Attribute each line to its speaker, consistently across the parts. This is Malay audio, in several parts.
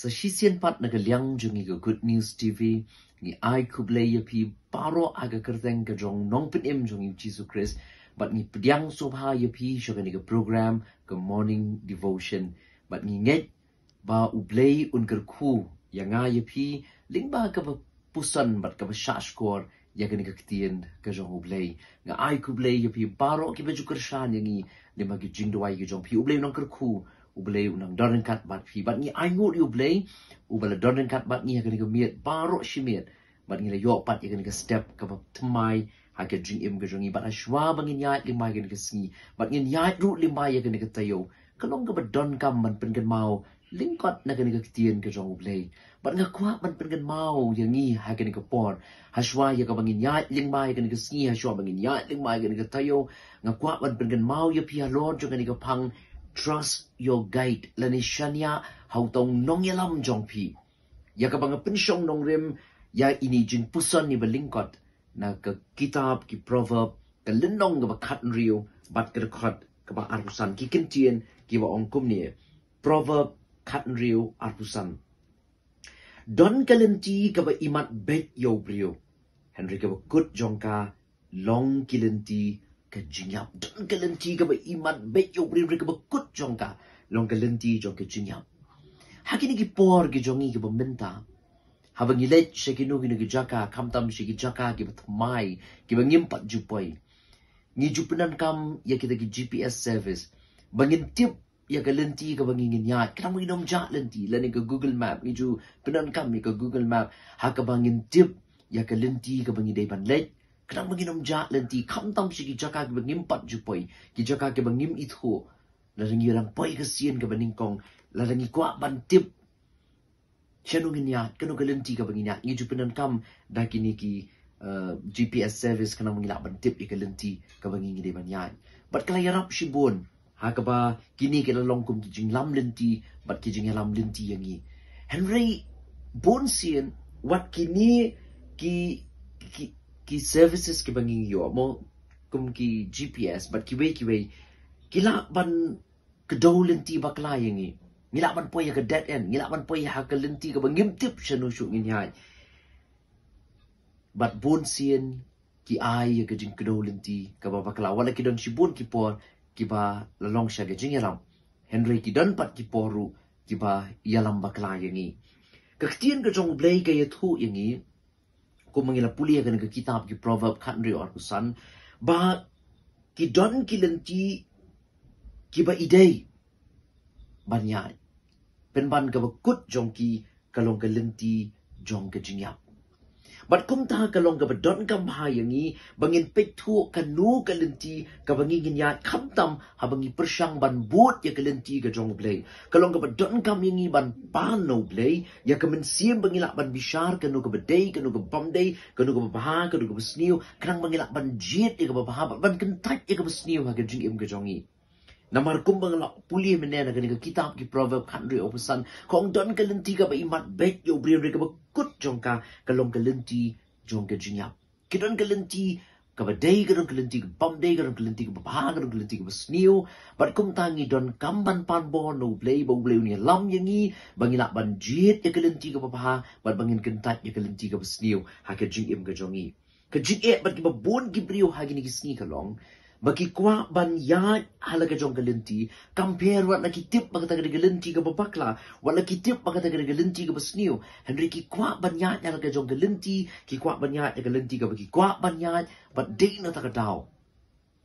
Speaker 1: So she sent part na ka liang jungi ka Good News TV ni ai kuble ya pi paro aga kerteng ka jong nong pin em jungi Jesus Christ but ni pediang subha ya pi shoga ni ka program ka morning devotion but ni ngay ba uble un ker ku ya nga ya pi ling ba ka pusan but ka ba shashkor ya ka ni ka ktien ka jong uble nga ai kuble ya pi paro ki ba jukar shan ni ni ma ki jingdwai ki jong pi uble nong ker ku u blei u nang doran kat bat fi bat ni ai ngut u blei u bala doran kat bat ni akan gemiat barok shimiat bat ni la yo pat akan ke step ke bat temai hake jing im gejong i bat ashwa bangin yait lima akan ke singi bat ngin yait ru lima akan ke tayo kalong ke bat don kam man pen gen mau lingkot na akan ke ketian ke jong u blei bat nga kwa man pen gen mau yang ni hake ke por ashwa ha ya ke bangin yait lima akan ke singi ashwa ha bangin yait lima akan ke tayo nga kwa man pen gen mau ya pia ha lor jong akan ke pang trust your guide lani shanya hau tong nong yalam jong pi ya ka bang pen shong nong rim ya ini jin pusan ni belingkot na ka kitab ki proverb ka lindong ga khat rio bat ka khat ka ba arusan ki kintien ki wa ongkum ni proverb khat rio arusan don kalenti ka ba imat bet yo brio henry ka good jong ka long kilenti ke jinyap dan gelenti ke beriman bet yo beri ke bekut jong ka long gelenti jong ke jinyap hak ini ki por ke jong ke bementa have ni let che ki jaka kam tam shi jaka ki bet mai ki bang im pat ju ni ju kam ya kita ki gps service Bangin tip ya gelenti ke bang ingin ya kam ni nom ja lenti le lah ni ke google map ni ju penan kam ni ke google map hak bang bangin tip ya gelenti ke bang depan ban let kena menginum ja le di kam tam shi ki jaka ki bangim pat ju poi ki jaka ki bangim it la rengi ram poi ke sian ke baning kong la rengi kwa ban tip chenu ngin kenu ke lenti ke bangin ya ngi ju penan kam da kini ki uh, GPS service kena mengila ban tip ke lenti ke bangin ngi de ban ya bat kala ya rap bon ha ke ba kini ke long kum ki jing lam lenti bat ki jing lam lenti yang ngi henry bon sian wat kini ki ki ki services ki banging yo mo kum ki GPS but ki way ki wei kila ban kedolen ti ba kla yingi ngila ban poy ka dead end ngila ban poy ha ka lenti ka bangim tip shanu shu ngin hai but bon sien ki ai ye gajing kedolen ti ka ba kla wala ki don shi bon ki por ki ba la long sha gajing ya henry ki don pat ki poru ki ba yalam ba kla yingi ka ktien ka jong blai ka ye thu yingi ko mangila pulia kana kita ki proverb khandri or kusan ba ki don ki lenti ki ba idei banyai pen ban ka ba kut jong ki kalong ka lenti jong ka jingyap บัดคุ้มตากะลงกับดอนกำพายอย่างนี้บางินไปทั่วกันูกันลินจีกับบางินกินยาคำตำหาบางินประชังบันบูดอย่ากันลินจีกับจงเบลยกะลงกับดอนกำอย่างนี้บันปานนูเบลยอย่ากับมันเสียมบางินละบันบิชาร์กันูกับเดย์กันูกับบัมเดย์กันูกับบ้ากันูกับสเนียวครั้งบางินละบันจีดอย่ากับบ้าบันกันทัดอย่ากับสเนียวหากันจึงเอ็มกับจงอีนำมาคุ้มบังละปุลีมันแน่นะกันในกิตาบกิ Proverbs 100อุปสรรคของดอนกันลินจีกับอิมัดเบกโยบรีเรกับ gut jongka galong galinti jongka jinya kidon galinti kaba dei gadon galinti bam dei gadon galinti ba ba gadon galinti ba sneo bar kum tangi don kamban pan bo no play bo play ni lam yangi bangina ban jiet ya galinti ka ba bar bangin kentat ya galinti ka ba sneo ha ka jing im ka jongi ka jing e bar ki bon gibrio ha ni ki sni ka bagi kuat ban ya hala ke jong gelenti kampier wat laki tip bagata ke gelenti ke babakla wat laki tip bagata ke gelenti ke besniu henri ki kwa ban ya hala ke jong gelenti ki kwa ban ya ke gelenti ke bagi kwa ban ya bat de na ta dau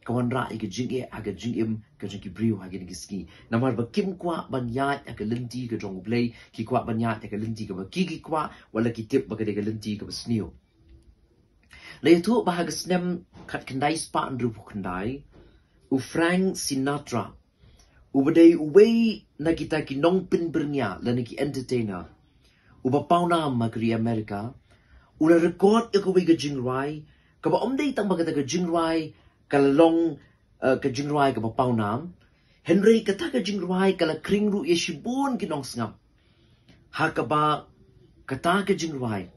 Speaker 1: kawan ra ke E, aga jingim ke jingi brio aga ni giski namar ba kuat kwa ban ya ke gelenti ke jong blei ki kuat, ban ya ke gelenti ke bagi ki kwa wat laki tip bagata ke ke besniu Leitu bahagus nem kat kendai spaan rupu kendai. U Frank Sinatra. U bade u wei na kita ki nong pin bernia la na ki entertainer. U ba pau na magri Amerika. U la record e ko wei ga jingrai. Ka ba omdei tang ba kata ga jingrai ka la long ka eh, jingrai ka ba pau na. Henry kata ka jingrai ka la kring ru ye shibun ki nong sngam. Ha ka ba kata ka jingrai.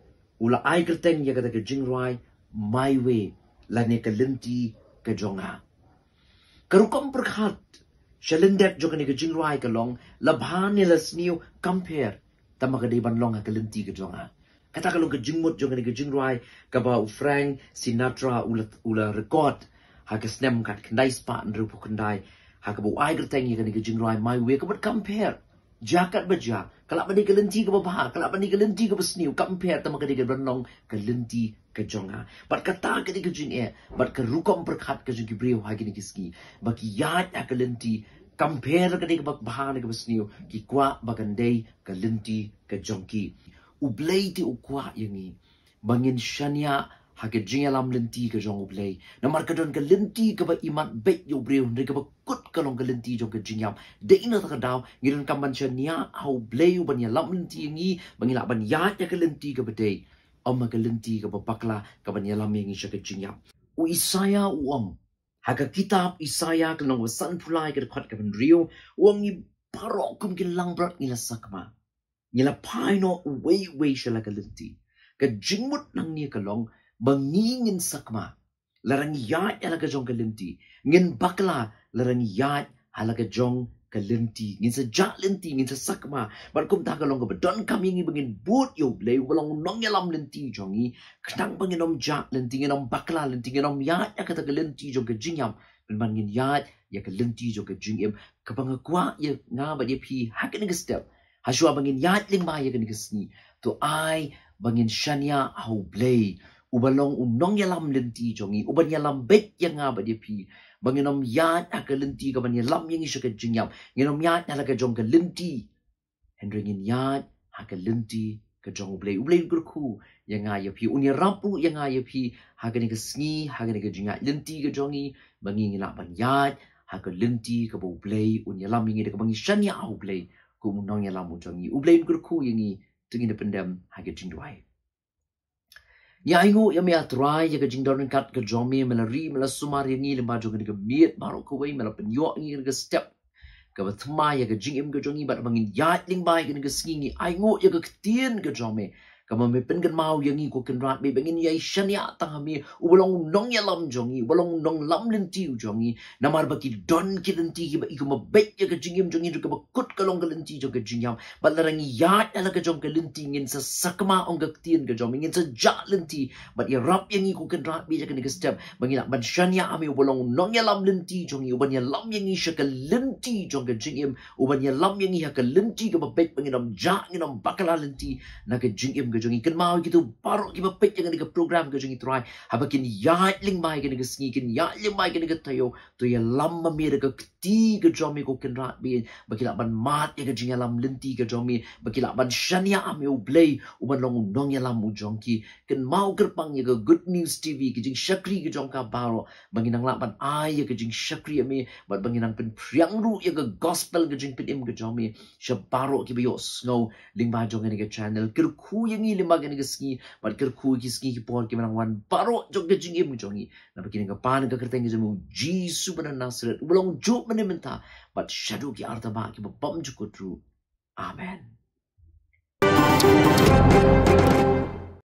Speaker 1: Ula aigerteng ya kata ka jingrai my way la ne ka linti ka jonga karu kom prakhat shalindak jonga ne ka jingrai ka long la bhani la sniu compare tamak de ban long ka linti ka jonga kata ka long ka jingmot jonga ne ka jingrai ka ba u frank sinatra ula ula record ha ka snem kat kandai spa ndru pu kandai ha ka bu ai gra tang ye ka ne ka jingrai my way ka but compare jakat baja kalau pandi lenti ke baba kalau pandi lenti ke besniu kampiar tama kadi ke berenong kelenti ke jonga bat kata kadi ke jing eh bat ke rukom perkat ke jing kibriu hagi ni kiski bat yat ak ya kelenti kampiar kadi ke bak bahan ke besniu ki kwa bagandei kelenti ke jongki ublei ti ukwa yangi bangin shania hage jingalam lenti ke jong blei na mar kadon ke lenti ke ba iman be yo bre un ke ba kut ke long ke lenti jong ke jingyam de ina ta kadaw ngiran kam ban chen nia hau blei u ban ya lam lenti ngi bang ila ban ya ta ke lenti ke ba de om ke lenti ke ba pakla ke ban ya lam ngi che ke jingyam u isaya u om hage kitab isaya ke long san pulai ke khat ke ban rio u ngi parok kum ke lang brat ni la sakma ni la pai no we we shala ke lenti ke jingmut nang ni ke long bangying sakma larang yat halaga jong kelenti. ngin bakla larang yat halaga jong kelenti. ngin sa jat linti ngin sa sakma barkum ta kalong ba don kami ngi bangin but yo blay walong nong yalam linti jongi ktang bangin om jat linti ngin om bakla linti ngin om yat yakata kalinti jong kajingyam ben bangin yat yakalinti jong kajingyam kabanga kwa e ye nga ba ye pi hakin ngi step ya bangin yat lingma yakin ngi sni to ai bangin shania how blay u unong yalam lenti jongi u yalam bet yanga apa dia pi bangenom yat aga lenti ka ban yalam yang isu ke jingyam ngenom yat nala ka jong ka lenti hendringin yat aga ha lenti ka jong u blay u blay gurku yanga apa pi u ha ni rampu yang apa pi aga ni ka sni aga ni ka jingyam lenti ka jongi bangin ngelak ban yat aga ha lenti ka bo blay u ni yalam yang ka bangin shanya au blay ku mu yalam u jongi u blay gurku yang ni tingin dependem aga jingduai Yaigo ya mi atrai ya ke jing darun kat ke jomi mela ri mela sumari ya ni le majo ke ke miet maro ke wei mela pen yo ngir ya ke step ke ba thma ya ke jing im ke jongi ba mangin ya ling ke ke singi ai ya ke tien ke jomi ka ma me pen gan mau yangi ko ken rat me bengin yai shanya ta mi u bolong nong ya lam jongi bolong nong lam len ti u jongi na mar baki don ki den ti ki ba iko ma be ya ka jingim jongi ju ka ba kut ka long len ti jo ka jingyam ba la rangi ya ta la ka jong ka len ti ngin sa sakma ong ka ti en ka jong ngin sa ja len ti ba ya rap yangi ko ken rat me ja ka ni ka step bengin ban shanya ami u bolong nong ya lam len ti jongi u ban ya lam yangi sha ka len ti jo ka jingim u ban ya lam yangi ha ka len ti ka ba be bengin am ja ngin am bakala len ti na ka jingim ke jungi kan mau gitu baru kita pet yang ada program ke jungi try haba kin yat ling mai gi dekat sini kin yat ling mai gi tayo tu ya lama mi dekat kti ke jomi ko kan rat bi bagi lak ban mat ya ke jungi lam lenti ke jomi bagi lak ban shania ame u blay u ban long dong ya lam u jongki kan mau ger pang ya ke good news tv ke jing shakri ke jongka baro bagi nang lak ban ai ke jing shakri ame bat bagi nang pen priang ru ya ke gospel ke jing pen im ke jomi shabaro ki bi yo snow ling ba jong ke channel ker ku yang ni lima kan gak sengi, malah kira kuih gak sengi, kipuan wan baru jok gak jengi mu Nampak kira kira pan gak kerteng gak jemu, Jisu benar nasrat, ubalong jok mana menta, bat shadow ki arta bah kipu bam jukutru. Amen.